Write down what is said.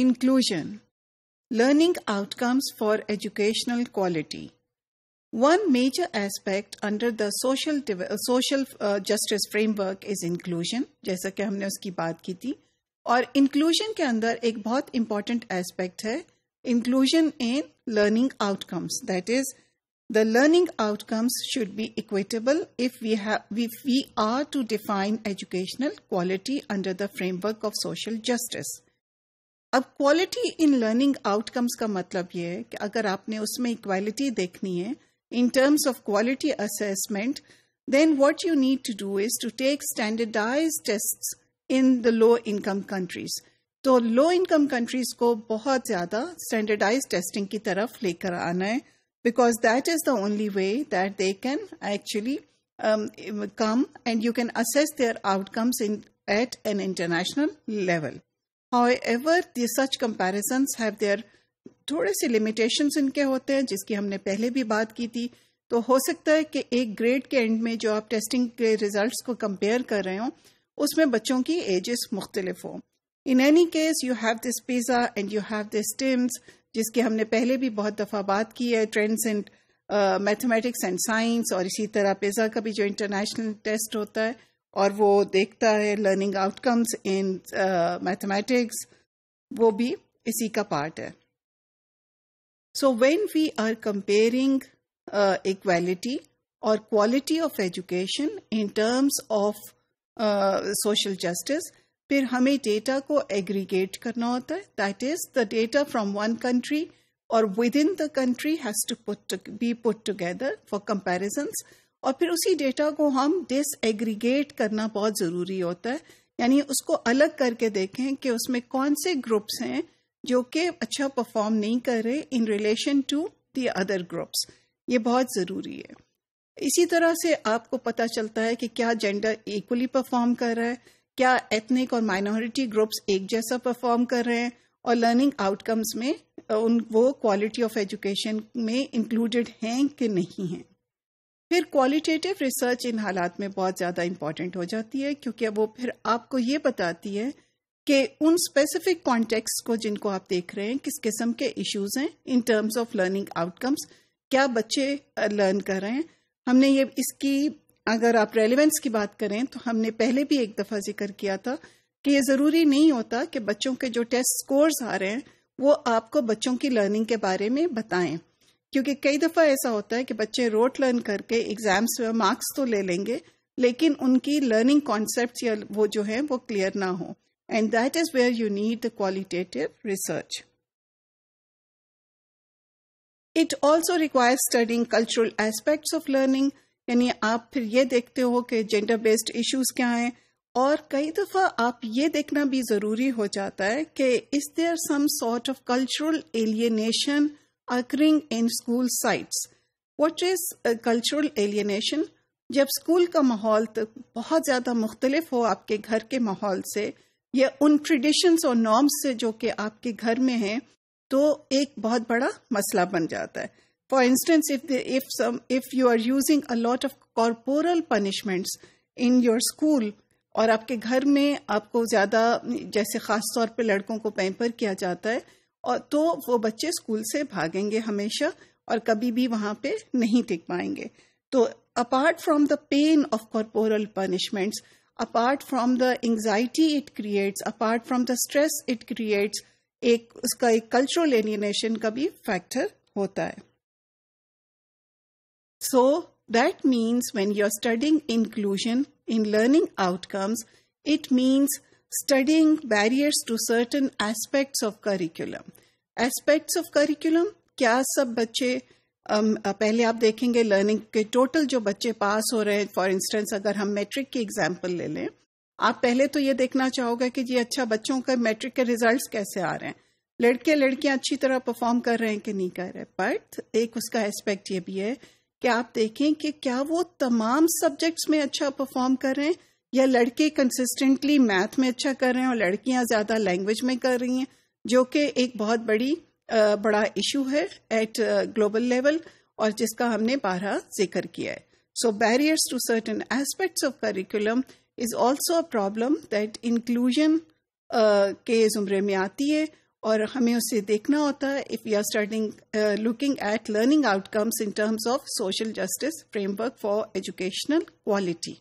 Inclusion Learning outcomes for educational quality. One major aspect under the social uh, social uh, justice framework is inclusion, जैसा कि हमने उसकी बात की थी और inclusion के अंदर एक बहुत important aspect है inclusion in learning outcomes. That is, the learning outcomes should be equitable if we have if we are to define educational quality under the framework of social justice अब quality in learning outcomes का मतलब यह है कि अगर आपने उसमें equality देखनी है in terms of quality assessment then what you need to do is to take standardize test in the low income countries तो लो इनकम कंट्रीज को बहुत ज्यादा स्टैंडर्डाइज टेस्टिंग की तरफ लेकर आना है because that is the only way that they can actually come and you can assess their outcomes in at an international level However, the such comparisons have their थोड़े से लिमिटेशन इनके होते हैं जिसकी हमने पहले भी बात की थी तो हो सकता है कि एक ग्रेड के एंड में जो आप टेस्टिंग के रिजल्ट को कंपेयर कर रहे हो उसमें बच्चों की एजेस मुख्तलिफ हो in any case you have this PISA and you have this TIMSS जिसकी हमने पहले भी बहुत दफ़ा बात की है trends in mathematics and science और इसी तरह पिज़्ज़ा का भी जो इंटरनेशनल टेस्ट होता है और वो देखता है लर्निंग आउटकम्स इन मैथमेटिक्स वो भी इसी का पार्ट है so when we are comparing equality और quality of education in terms of social justice फिर हमें डेटा को एग्रीगेट करना होता है that is the data from one country और within the country has to put be put together for comparisons और फिर उसी डेटा को हम एग्रीगेट करना बहुत ज़रूरी होता है यानी उसको अलग करके देखें कि उसमें कौन से ग्रुप्स हैं जो कि अच्छा परफॉर्म नहीं कर रहे in relation to the other groups ये बहुत ज़रूरी है इसी तरह से आपको पता चलता है कि क्या जेंडर इक्वली परफॉर्म कर रहा है क्या एथनिक और माइनॉरिटी ग्रुप्स एक जैसा परफॉर्म कर रहे हैं और लर्निंग आउटकम्स में उन वो क्वालिटी ऑफ एजुकेशन में इंक्लूडेड हैं कि नहीं हैं फिर क्वालिटेटिव रिसर्च इन हालात में बहुत ज़्यादा इम्पॉर्टेंट हो जाती है क्योंकि वो फिर आपको ये बताती है कि उन स्पेसिफिक कॉन्टेक्स्ट को जिनको आप देख रहे हैं किस किस्म के इश्यूज हैं in terms of learning outcomes क्या बच्चे लर्न कर रहे हैं हमने ये इसकी अगर आप रेलिवेंस की बात करें तो हमने पहले भी एक दफ़ा जिक्र किया था कि ये ज़रूरी नहीं होता कि बच्चों के जो टेस्ट स्कोर्स आ रहे हैं वो आपको बच्चों की लर्निंग के बारे में बताएं क्योंकि कई दफ़ा ऐसा होता है कि बच्चे रोट लर्न करके एग्जाम्स में मार्क्स तो ले लेंगे लेकिन उनकी लर्निंग कॉन्सेप्ट या वो जो है वो क्लियर ना हो and that is where you need the qualitative research it also requires studying cultural aspects of learning यानी आप फिर ये देखते हो कि जेंडर बेस्ड इश्यूज क्या हैं और कई दफ़ा आप ये देखना भी ज़रूरी हो जाता है कि is there some sort of cultural alienation occurring in school sites. What is cultural alienation जब स्कूल का माहौल तो बहुत ज़्यादा मुख्तलिफ हो आपके घर के माहौल से या उन ट्रेडिशंस और नॉर्म्स से जो कि आपके घर में हैं तो एक बहुत बड़ा मसला बन जाता है for instance if if some if you are using a lot of corporal punishments in your school और आपके घर में आपको ज़्यादा जैसे ख़ास तौर पे लड़कों को पैम्पर किया जाता है और तो वो बच्चे स्कूल से भागेंगे हमेशा और कभी भी वहां पे नहीं टिक पाएंगे तो apart from the pain of corporal punishments apart from the anxiety it creates apart from the stress it creates एक उसका एक कल्चरल एलिनेशन का भी फैक्टर होता है so that means when you are studying inclusion in learning outcomes it means studying barriers to certain aspects of curriculum aspects of curriculum क्या सब बच्चे पहले आप देखेंगे लर्निंग के टोटल जो बच्चे पास हो रहे हैं फॉर इंस्टेंस अगर हम मैट्रिक की एग्जाम्पल ले लें आप पहले तो ये देखना चाहोगे कि जी अच्छा बच्चों का मैट्रिक के रिजल्ट्स कैसे आ रहे हैं लड़के लड़कियां अच्छी तरह परफॉर्म कर रहे हैं कि नहीं कर रहे बट एक उसका एस्पेक्ट ये भी है कि आप देखें कि क्या वो तमाम सब्जेक्ट्स में अच्छा परफॉर्म कर रहे हैं या लड़के कंसिस्टेंटली मैथ में अच्छा कर रहे हैं और लड़कियां ज़्यादा लैंग्वेज में कर रही हैं जो कि एक बहुत बड़ी बड़ा इशू है एट ग्लोबल लेवल और जिसका हमने बारह जिक्र किया है so barriers to certain aspects of curriculum is also a problem that inclusion के ज़ुमरे में आती है और हमें उसे देखना होता है if you are starting looking at learning outcomes in terms of social justice framework for educational quality